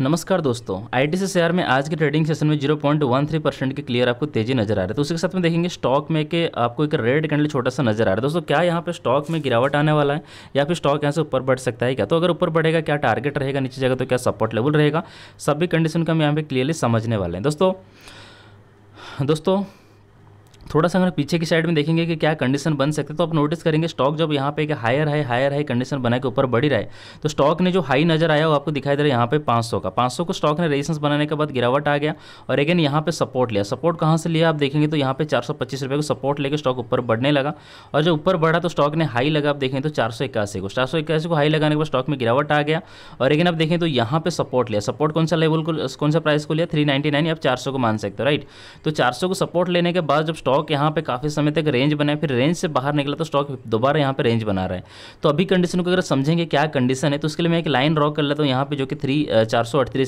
नमस्कार दोस्तों ITC share में आज के ट्रेडिंग सेशन में 0.13 परसेंट के क्लियर आपको तेजी नजर आ रहा है तो उसके साथ में देखेंगे स्टॉक में के आपको एक रेड कैंडल छोटा सा नजर आ रहा है दोस्तों क्या यहाँ पे स्टॉक में गिरावट आने वाला है या फिर स्टॉक यहाँ से ऊपर बढ़ सकता है क्या तो अगर ऊपर बढ़ेगा क्या टारगेट रहेगा नीचे जाएगा तो क्या सपोर्ट लेवल रहेगा सभी कंडीशन का हम यहाँ पर क्लियरली समझने वाले हैं दोस्तों दोस्तों थोड़ा सा अगर पीछे की साइड में देखेंगे कि क्या कंडीशन बन सकते तो आप नोटिस करेंगे स्टॉक जब यहाँ पे एक हायर है हायर है कंडीशन बना के ऊपर बढ़ी रहा है तो स्टॉक ने जो हाई नजर आया वो आपको दिखाई दे रहा है यहाँ पे 500 का 500 को स्टॉक ने रेजिस्टेंस बनाने के बाद गिरावट आ गया और अगेन यहाँ पे सपोर्ट लिया सपोर्ट कहाँ से लिया आप देखेंगे तो यहाँ पे चार रुपए को सपोर्ट लेकर स्टॉक ऊपर बढ़ने लगा और जब ऊपर बढ़ा तो स्टॉक ने हाई लगा आप देखें तो चार को चार को हाई लगाने के बाद स्टॉक में गिरावट आ गया और अगेन आप देखें तो यहाँ पे सपोर्ट लिया सपोर्ट कौन सा लेवल को कौन सा प्राइस को लिया थ्री आप चार को मान सकते हो राइट तो चार को सपोर्ट लेने के बाद जब स्टॉक स्टॉक यहाँ पे काफ़ी समय तक रेंज बना है फिर रेंज से बाहर निकला तो स्टॉक दोबारा यहाँ पे रेंज बना रहा है तो अभी कंडीशन को अगर समझेंगे क्या कंडीशन है तो उसके लिए मैं एक लाइन ड्रॉ कर लेता हूँ यहाँ पे जो कि थ्री चार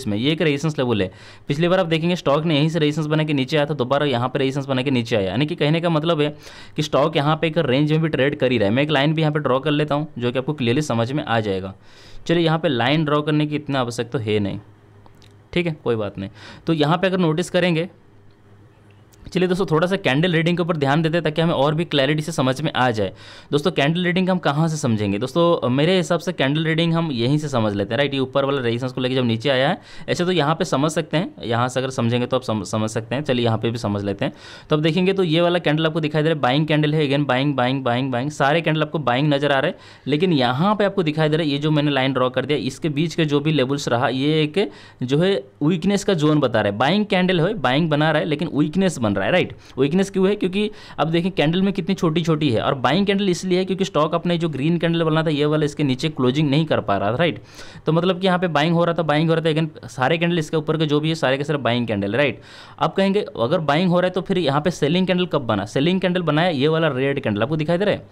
में ये एक रेजिस्टेंस लेवल है पिछली बार आप देखेंगे स्टॉक ने यहीं से रेजिस्टेंस बना के नीचे आया था दोबारा यहाँ पर रेजिस्टेंस बना के नीचे आया यानी कि कहने का मतलब है कि स्टॉक यहाँ पे एक रेंज में भी ट्रेड कर ही रहा है मैं एक लाइन भी यहाँ पर ड्रॉ कर लेता हूँ जो कि आपको क्लियरली समझ में आ जाएगा चलिए यहाँ पर लाइन ड्रॉ करने की इतना आवश्यक तो है नहीं ठीक है कोई बात नहीं तो यहाँ पे अगर नोटिस करेंगे चलिए दोस्तों थोड़ा सा कैंडल रीडिंग के ऊपर ध्यान देते हैं ताकि हमें और भी क्लैरिटी से समझ में आ जाए दोस्तों कैंडल रीडिंग हम कहाँ से समझेंगे दोस्तों मेरे हिसाब से कैंडल रीडिंग हम यहीं से समझ लेते हैं राइट ये ऊपर वाला रेजिस्टेंस को लेकर जब नीचे आया है ऐसे तो यहाँ पर समझ सकते हैं यहाँ से अगर समझेंगे तो आप समझ सकते हैं चलिए यहाँ पर भी समझ लेते हैं तो अब देखेंगे तो ये वाला कैंडल आपको दिखाई दे रहा है बाइंग कैंडल है again buying buying buying buying सारे कैंडल आपको बाइंग नजर आ रहे हैं लेकिन यहाँ पर आपको दिखाई दे रहा है ये जो मैंने लाइन ड्रॉ कर दिया इसके बीच के जो भी लेवल्स रहा ये एक जो है वीकनेस का जोन बता रहा है बाइंग कैंडल है बाइंग बना रहा है लेकिन वीकनेस बन रहा है रहा है राइट वीकनेस क्यों है क्योंकि अब देखें कैंडल में कितनी छोटी छोटी है और बाइंग कैंडल इसलिए है क्योंकि स्टॉक अपने जो ग्रीन कैंडल बना था ये वाला इसके नीचे क्लोजिंग नहीं कर पा रहा था राइट तो मतलब कि यहाँ पे बाइंग हो रहा था बाइंग हो रहा था लेकिन सारे कैंडल इसके ऊपर के जो भी है सारे के सारे बाइंग कैंडल है राइट अब कहेंगे अगर बाइंग हो रहा है तो फिर यहाँ पे सेलिंग कैंडल कब बना सेलिंग कैंडल बनाया ये वाला रेड कैंडल आपको दिखाई दे रहा है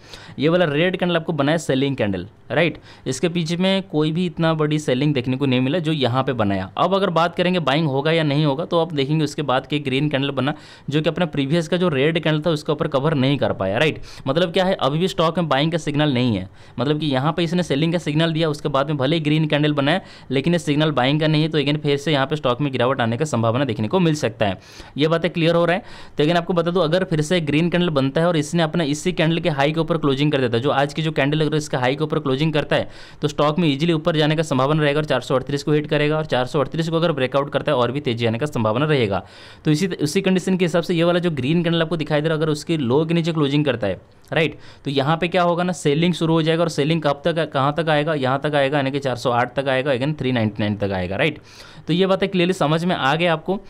ये वाला रेड कैंडल आपको बनाया सेलिंग कैंडल राइट इसके पीछे में कोई भी इतना बड़ी सेलिंग देखने को नहीं मिला जो यहाँ पे बनाया अब अगर बात करेंगे बाइंग होगा या नहीं होगा तो आप देखेंगे उसके बाद के ग्रीन कैंडल बना जो जो कि अपना प्रीवियस का जो रेड कैंडल था उसके ऊपर कवर नहीं कर पाया राइट मतलब क्या है अभी भी स्टॉक में बाइंग का सिग्नल नहीं है मतलब कि यहाँ पर इसने सेलिंग का सिग्नल दिया उसके बाद में भले ही ग्रीन कैंडल बनाए लेकिन ये सिग्नल बाइंग का नहीं है तो अगेन फिर से यहाँ पर स्टॉक में गिरावट आने का संभावना देखने को मिल सकता है ये बातें क्लियर हो रहा है तो अगेन आपको बता दूँ अगर फिर से ग्रीन कैंडल बनता है और इसने अपना इसी कैंडल के हाई के ऊपर क्लोजिंग कर देता है जो आज की जो कैंडल अगर इसका हाई के ऊपर क्लोजिंग करता है तो स्टॉक में ईजिली ऊपर जाने का संभावना रहेगा और चार को हिट करेगा और चार को अगर ब्रेकआउट करता है और भी तेजी आने का संभावना रहेगा तो इसी उसी कंडीशन के हिसाब तरफ से ये वाला जो ग्रीन कैंडल आपको दिखाई दे रहा है अगर उसकी लो के नीचे क्लोजिंग करता है राइट तो यहाँ पे क्या होगा ना सेलिंग शुरू हो जाएगा और सेलिंग कब तक कहाँ तक आएगा यहाँ तक आएगा यानी कि 408 तक आएगा अगेन 399 तक आएगा राइट तो ये बातें क्लियरली समझ में आ गया आपको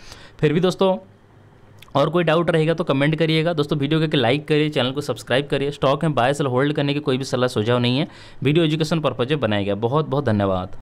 फिर भी दोस्तों और कोई डाउट रहेगा तो कमेंट करिएगा दोस्तों वीडियो करके लाइक करिए चैनल को सब्सक्राइब करिए स्टॉक में बाय सेल होल्ड करने की कोई भी सलाह सुझाव नहीं है वीडियो एजुकेशन पर्पज बनाया गया बहुत बहुत धन्यवाद